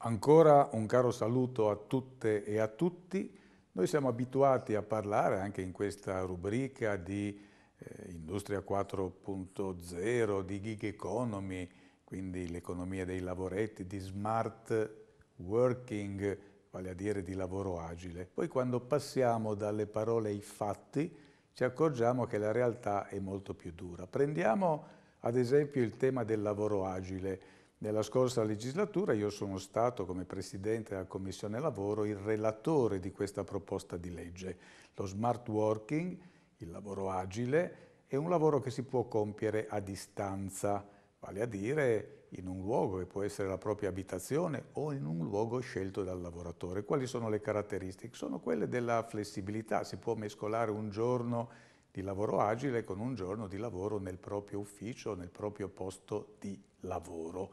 Ancora un caro saluto a tutte e a tutti. Noi siamo abituati a parlare anche in questa rubrica di eh, Industria 4.0, di gig economy, quindi l'economia dei lavoretti, di smart working, vale a dire di lavoro agile. Poi quando passiamo dalle parole ai fatti ci accorgiamo che la realtà è molto più dura. Prendiamo ad esempio il tema del lavoro agile. Nella scorsa legislatura io sono stato come Presidente della Commissione Lavoro il relatore di questa proposta di legge. Lo smart working, il lavoro agile, è un lavoro che si può compiere a distanza, vale a dire in un luogo che può essere la propria abitazione o in un luogo scelto dal lavoratore. Quali sono le caratteristiche? Sono quelle della flessibilità, si può mescolare un giorno di lavoro agile con un giorno di lavoro nel proprio ufficio, nel proprio posto di lavoro.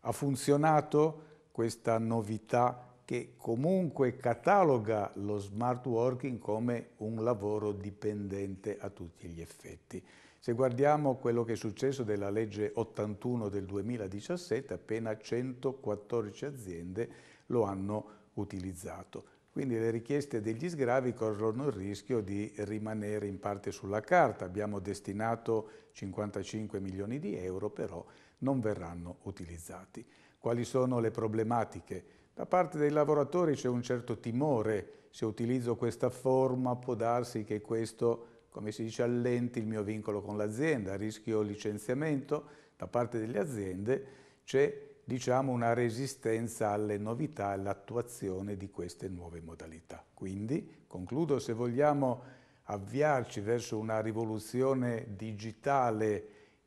Ha funzionato questa novità che comunque cataloga lo smart working come un lavoro dipendente a tutti gli effetti. Se guardiamo quello che è successo della legge 81 del 2017, appena 114 aziende lo hanno utilizzato. Quindi le richieste degli sgravi corrono il rischio di rimanere in parte sulla carta. Abbiamo destinato 55 milioni di euro, però non verranno utilizzati. Quali sono le problematiche? Da parte dei lavoratori c'è un certo timore. Se utilizzo questa forma può darsi che questo, come si dice, allenti il mio vincolo con l'azienda, rischio licenziamento. Da parte delle aziende c'è diciamo, una resistenza alle novità e all'attuazione di queste nuove modalità. Quindi, concludo, se vogliamo avviarci verso una rivoluzione digitale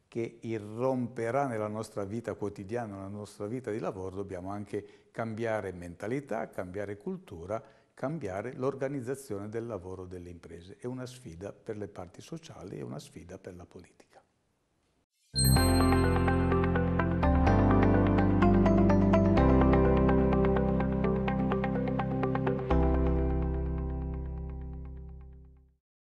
che irromperà nella nostra vita quotidiana, nella nostra vita di lavoro, dobbiamo anche cambiare mentalità, cambiare cultura, cambiare l'organizzazione del lavoro delle imprese. È una sfida per le parti sociali e una sfida per la politica.